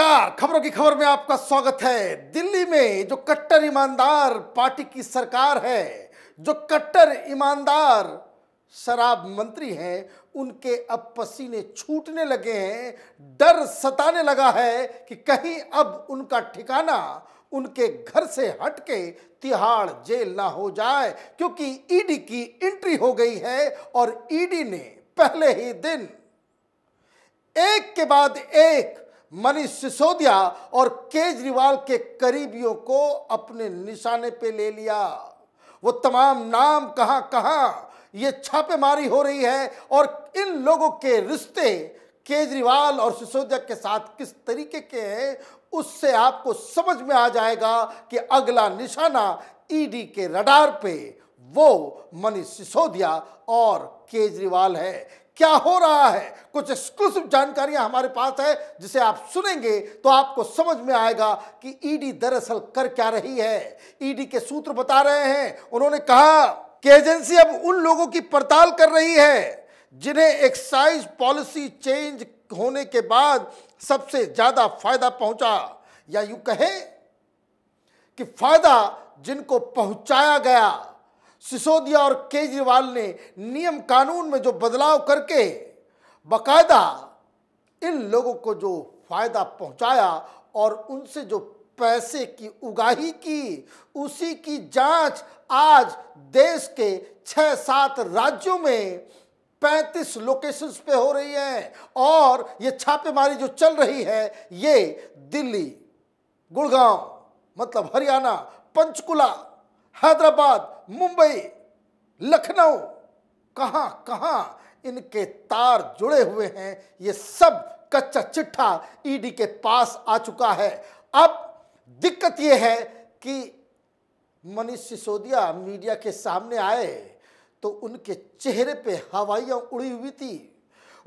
नमस्कार खबरों की खबर में आपका स्वागत है दिल्ली में जो कट्टर ईमानदार पार्टी की सरकार है जो कट्टर ईमानदार शराब मंत्री हैं उनके अब पसीने छूटने लगे हैं डर सताने लगा है कि कहीं अब उनका ठिकाना उनके घर से हटके तिहाड़ जेल ना हो जाए क्योंकि ईडी की एंट्री हो गई है और ईडी ने पहले ही दिन एक के बाद एक मनीष सिसोदिया और केजरीवाल के करीबियों को अपने निशाने पे ले लिया वो तमाम नाम कहां कहां ये छापेमारी हो रही है और इन लोगों के रिश्ते केजरीवाल और सिसोदिया के साथ किस तरीके के हैं उससे आपको समझ में आ जाएगा कि अगला निशाना ईडी e के रडार पे वो मनीष सिसोदिया और केजरीवाल है क्या हो रहा है कुछ एक्सक्लूसिव जानकारियां हमारे पास है जिसे आप सुनेंगे तो आपको समझ में आएगा कि ईडी e दरअसल कर क्या रही है ईडी e के सूत्र बता रहे हैं उन्होंने कहा कि एजेंसी अब उन लोगों की पड़ताल कर रही है जिन्हें एक्साइज पॉलिसी चेंज होने के बाद सबसे ज्यादा फायदा पहुंचा या यू कहें कि फायदा जिनको पहुंचाया गया सिसोदिया और केजरीवाल ने नियम कानून में जो बदलाव करके बकायदा इन लोगों को जो फायदा पहुंचाया और उनसे जो पैसे की उगाही की उसी की जांच आज देश के छः सात राज्यों में पैंतीस लोकेशंस पे हो रही है और ये छापेमारी जो चल रही है ये दिल्ली गुड़गांव मतलब हरियाणा पंचकुला हैदराबाद मुंबई लखनऊ कहाँ कहाँ इनके तार जुड़े हुए हैं ये सब कच्चा चिट्ठा ईडी e के पास आ चुका है अब दिक्कत यह है कि मनीष सिसोदिया मीडिया के सामने आए तो उनके चेहरे पे हवाइयाँ उड़ी हुई थी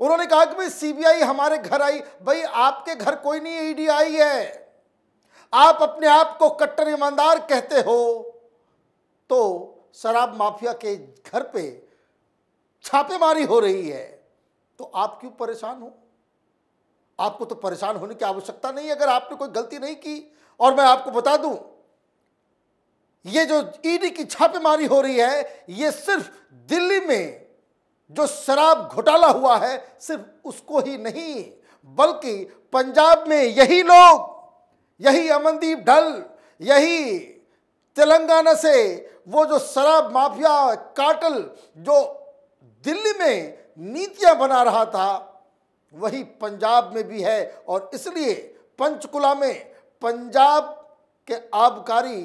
उन्होंने कहा कि भाई सीबीआई हमारे घर आई भाई आपके घर कोई नहीं ईडी e आई है आप अपने आप को कट्टर ईमानदार कहते हो तो शराब माफिया के घर पे छापेमारी हो रही है तो आप क्यों परेशान हो आपको तो परेशान होने की आवश्यकता नहीं अगर आपने कोई गलती नहीं की और मैं आपको बता दूं ये जो ईडी की छापेमारी हो रही है ये सिर्फ दिल्ली में जो शराब घोटाला हुआ है सिर्फ उसको ही नहीं बल्कि पंजाब में यही लोग यही अमनदीप ढल यही तेलंगाना से वो जो शराब माफिया काटल जो दिल्ली में नीतियां बना रहा था वही पंजाब में भी है और इसलिए पंचकुला में पंजाब के आबकारी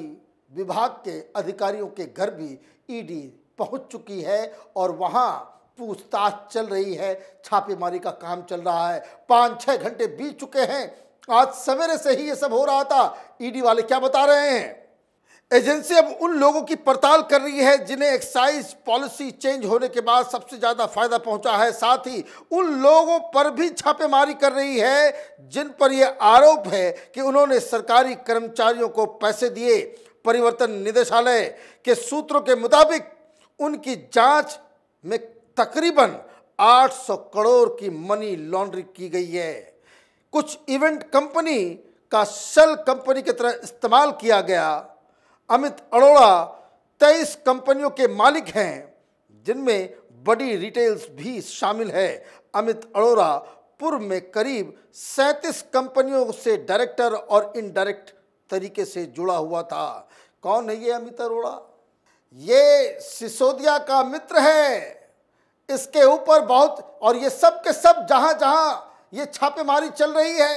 विभाग के अधिकारियों के घर भी ईडी पहुंच चुकी है और वहां पूछताछ चल रही है छापेमारी का काम चल रहा है पाँच छः घंटे बीत चुके हैं आज सवेरे से ही ये सब हो रहा था ईडी वाले क्या बता रहे हैं एजेंसी अब उन लोगों की पड़ताल कर रही है जिन्हें एक्साइज पॉलिसी चेंज होने के बाद सबसे ज़्यादा फायदा पहुंचा है साथ ही उन लोगों पर भी छापेमारी कर रही है जिन पर यह आरोप है कि उन्होंने सरकारी कर्मचारियों को पैसे दिए परिवर्तन निदेशालय के सूत्रों के मुताबिक उनकी जांच में तकरीबन 800 करोड़ की मनी लॉन्ड्रिंग की गई है कुछ इवेंट कंपनी का सेल कंपनी की तरह इस्तेमाल किया गया अमित अरोड़ा तेईस कंपनियों के मालिक हैं जिनमें बड़ी रिटेल्स भी शामिल है अमित अरोड़ा पूर्व में करीब सैंतीस कंपनियों से डायरेक्टर और इनडायरेक्ट तरीके से जुड़ा हुआ था कौन है ये अमित अरोड़ा ये सिसोदिया का मित्र है इसके ऊपर बहुत और ये सब के सब जहां जहाँ ये छापेमारी चल रही है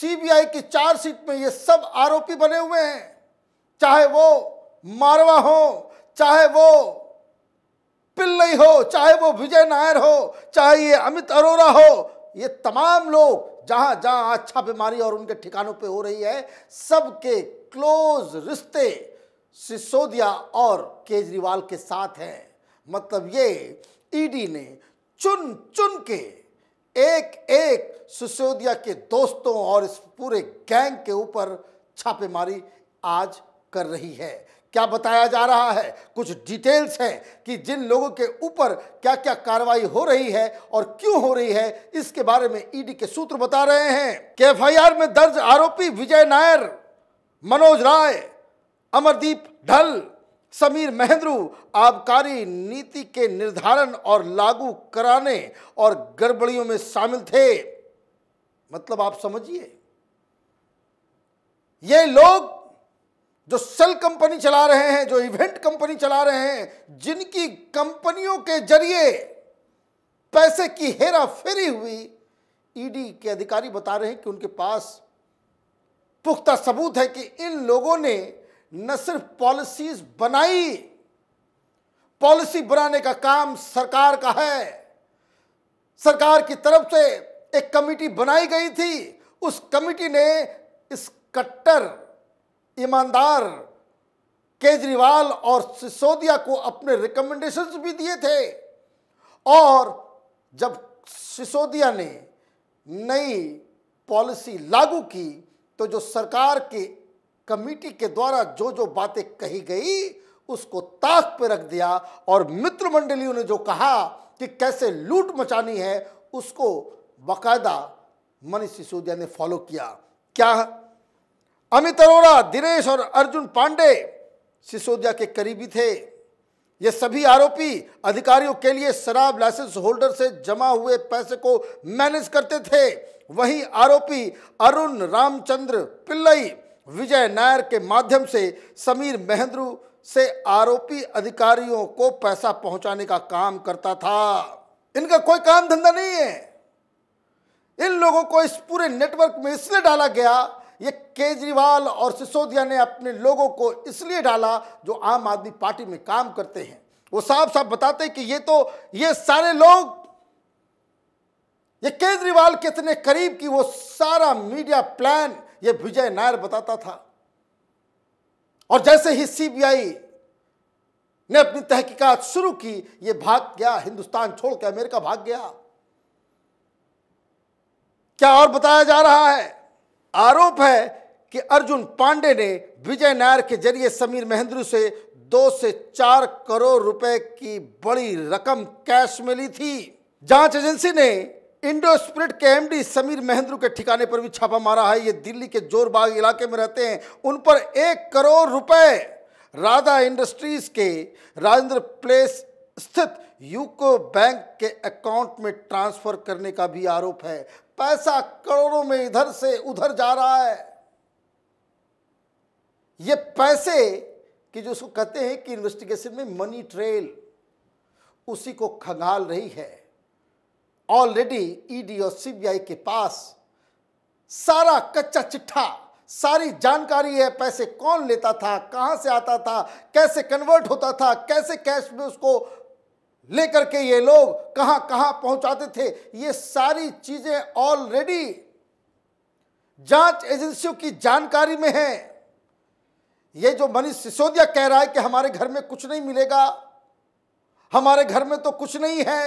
सीबीआई की चार्जशीट में ये सब आरोपी बने हुए हैं चाहे वो मारवा हो चाहे वो पिल्लई हो चाहे वो विजय नायर हो चाहे ये अमित अरोरा हो ये तमाम लोग जहां जहां अच्छा बीमारी और उनके ठिकानों पे हो रही है सबके क्लोज रिश्ते सिसोदिया और केजरीवाल के साथ हैं मतलब ये ईडी ने चुन चुन के एक एक सिसोदिया के दोस्तों और इस पूरे गैंग के ऊपर छापेमारी आज कर रही है क्या बताया जा रहा है कुछ डिटेल्स हैं कि जिन लोगों के ऊपर क्या क्या कार्रवाई हो रही है और क्यों हो रही है इसके बारे में ईडी e के सूत्र बता रहे हैं के एफ में दर्ज आरोपी विजय नायर मनोज राय अमरदीप ढल समीर महेंद्रू आबकारी नीति के निर्धारण और लागू कराने और गड़बड़ियों में शामिल थे मतलब आप समझिए ये लोग जो सेल कंपनी चला रहे हैं जो इवेंट कंपनी चला रहे हैं जिनकी कंपनियों के जरिए पैसे की हेरा फेरी हुई ईडी e के अधिकारी बता रहे हैं कि उनके पास पुख्ता सबूत है कि इन लोगों ने न सिर्फ पॉलिसीज बनाई पॉलिसी बनाने का काम सरकार का है सरकार की तरफ से एक कमेटी बनाई गई थी उस कमेटी ने इस कट्टर ईमानदार केजरीवाल और सिसोदिया को अपने रिकमेंडेशंस भी दिए थे और जब सिसोदिया ने नई पॉलिसी लागू की तो जो सरकार के कमेटी के द्वारा जो जो बातें कही गई उसको ताक पर रख दिया और मित्र मंडलियों ने जो कहा कि कैसे लूट मचानी है उसको बाकायदा मनीष सिसोदिया ने फॉलो किया क्या अमित अरोड़ा दिनेश और अर्जुन पांडे सिसोदिया के करीबी थे ये सभी आरोपी अधिकारियों के लिए शराब लाइसेंस होल्डर से जमा हुए पैसे को मैनेज करते थे वहीं आरोपी अरुण रामचंद्र पिल्लई विजय नायर के माध्यम से समीर महेंद्रू से आरोपी अधिकारियों को पैसा पहुंचाने का काम करता था इनका कोई काम धंधा नहीं है इन लोगों को इस पूरे नेटवर्क में इसलिए डाला गया ये केजरीवाल और सिसोदिया ने अपने लोगों को इसलिए डाला जो आम आदमी पार्टी में काम करते हैं वो साफ साफ बताते कि ये तो ये सारे लोग ये केजरीवाल कितने करीब की वो सारा मीडिया प्लान ये विजय नायर बताता था और जैसे ही सीबीआई ने अपनी तहकीकात शुरू की ये भाग गया हिंदुस्तान छोड़ के अमेरिका भाग गया क्या और बताया जा रहा है आरोप है कि अर्जुन पांडे ने विजय नायर के जरिए समीर महेंद्रू से दो से चार करोड़ रुपए की बड़ी रकम कैश मिली थी जांच एजेंसी ने इंडो स्प्रिट के एमडी समीर महेंद्रू के ठिकाने पर भी छापा मारा है ये दिल्ली के जोरबाग इलाके में रहते हैं उन पर एक करोड़ रुपए राधा इंडस्ट्रीज के राजेंद्र प्लेस स्थित यूको बैंक के अकाउंट में ट्रांसफर करने का भी आरोप है पैसा करोड़ों में इधर से उधर जा रहा है ये पैसे कि जो उसको कहते हैं कि इन्वेस्टिगेशन में मनी ट्रेल उसी को खंगाल रही है ऑलरेडी ईडी और सीबीआई के पास सारा कच्चा चिट्ठा सारी जानकारी है पैसे कौन लेता था कहां से आता था कैसे कन्वर्ट होता था कैसे कैश में उसको लेकर के ये लोग कहाँ कहाँ पहुंचाते थे ये सारी चीजें ऑलरेडी जांच एजेंसियों की जानकारी में है ये जो मनीष सिसोदिया कह रहा है कि हमारे घर में कुछ नहीं मिलेगा हमारे घर में तो कुछ नहीं है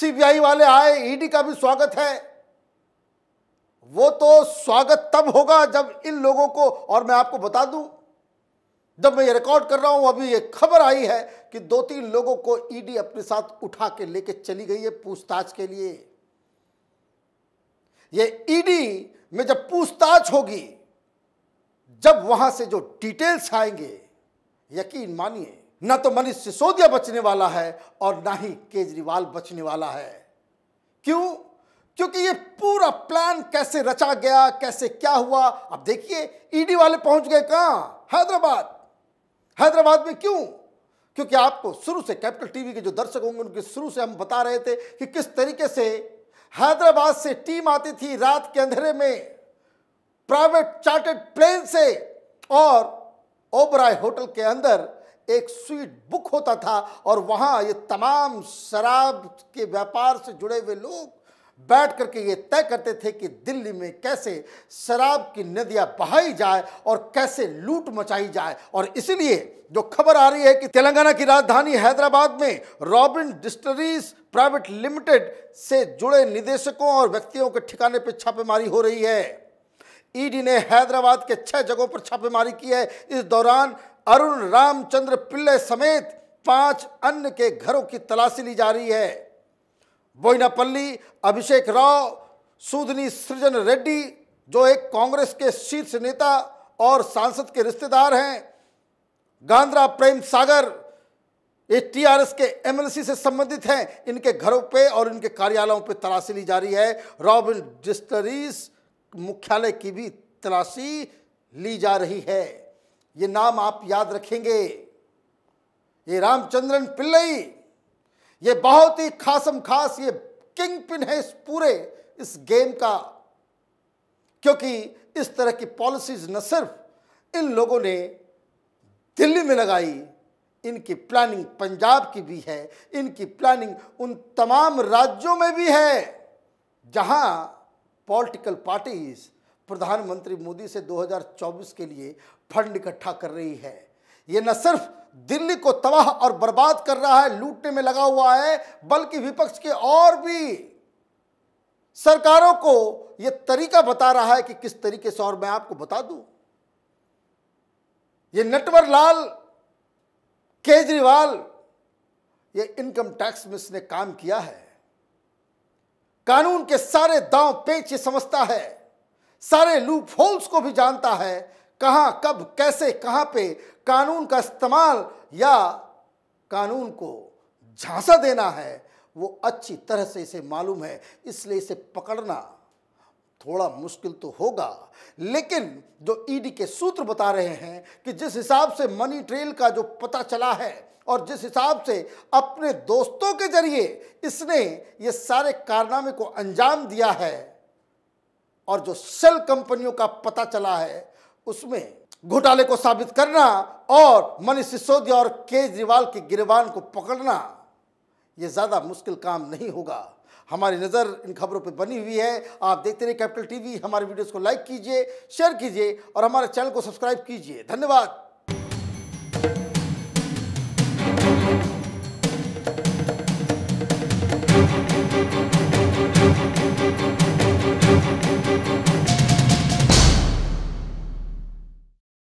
सीबीआई वाले आए ईडी e का भी स्वागत है वो तो स्वागत तब होगा जब इन लोगों को और मैं आपको बता दूं जब मैं ये रिकॉर्ड कर रहा हूं अभी ये खबर आई है कि दो तीन लोगों को ईडी e अपने साथ उठा के लेके चली गई है पूछताछ के लिए ये ईडी e में जब पूछताछ होगी जब वहां से जो डिटेल्स आएंगे यकीन मानिए ना तो मनीष सिसोदिया बचने वाला है और ना ही केजरीवाल बचने वाला है क्यों क्योंकि ये पूरा प्लान कैसे रचा गया कैसे क्या हुआ अब देखिए ईडी e वाले पहुंच गए कहां हैदराबाद हैदराबाद में क्यों क्योंकि आपको शुरू से कैपिटल टीवी के जो दर्शक होंगे उनके शुरू से हम बता रहे थे कि किस तरीके से हैदराबाद से टीम आती थी रात के अंधेरे में प्राइवेट चार्टेड प्लेन से और ओबराय होटल के अंदर एक स्वीट बुक होता था और वहां ये तमाम शराब के व्यापार से जुड़े हुए लोग बैठ करके ये तय करते थे कि दिल्ली में कैसे शराब की नदियां बहाई जाए और कैसे लूट मचाई जाए और इसलिए जो खबर आ रही है कि तेलंगाना की राजधानी हैदराबाद में रॉबिन डिस्टरीज प्राइवेट लिमिटेड से जुड़े निदेशकों और व्यक्तियों के ठिकाने पर छापेमारी हो रही है ईडी ने हैदराबाद के छह जगहों पर छापेमारी की है इस दौरान अरुण रामचंद्र पिल्ले समेत पांच अन्य के घरों की तलाशी ली जा रही है बोइनापल्ली अभिषेक राव सुदनी सृजन रेड्डी जो एक कांग्रेस के शीर्ष नेता और सांसद के रिश्तेदार हैं गांधरा प्रेम सागर ये टीआरएस के एमएलसी से संबंधित हैं इनके घरों पे और इनके कार्यालयों पे तलाशी ली जा रही है रॉबिन डिस्टरीज मुख्यालय की भी तलाशी ली जा रही है ये नाम आप याद रखेंगे ये रामचंद्रन पिल्लई ये बहुत ही खासम खास ये किंग पिन है इस पूरे इस गेम का क्योंकि इस तरह की पॉलिसीज न सिर्फ इन लोगों ने दिल्ली में लगाई इनकी प्लानिंग पंजाब की भी है इनकी प्लानिंग उन तमाम राज्यों में भी है जहां पॉलिटिकल पार्टीज प्रधानमंत्री मोदी से 2024 के लिए फंड इकट्ठा कर रही है ये न सिर्फ दिल्ली को तबाह और बर्बाद कर रहा है लूटने में लगा हुआ है बल्कि विपक्ष के और भी सरकारों को यह तरीका बता रहा है कि किस तरीके से और मैं आपको बता दूं ये नटवर लाल केजरीवाल ये इनकम टैक्स में इसने काम किया है कानून के सारे दांव पेच ये समझता है सारे लूप होल्स को भी जानता है कहां कब कैसे कहां पे कानून का इस्तेमाल या कानून को झांसा देना है वो अच्छी तरह से इसे मालूम है इसलिए इसे पकड़ना थोड़ा मुश्किल तो होगा लेकिन जो ईडी e के सूत्र बता रहे हैं कि जिस हिसाब से मनी ट्रेल का जो पता चला है और जिस हिसाब से अपने दोस्तों के जरिए इसने ये सारे कारनामे को अंजाम दिया है और जो सेल कंपनियों का पता चला है उसमें घोटाले को साबित करना और मनीष सिसोदिया और केजरीवाल के गिरवान को पकड़ना ये ज़्यादा मुश्किल काम नहीं होगा हमारी नज़र इन खबरों पर बनी हुई है आप देखते रहिए कैपिटल टीवी हमारे वीडियोस को लाइक कीजिए शेयर कीजिए और हमारे चैनल को सब्सक्राइब कीजिए धन्यवाद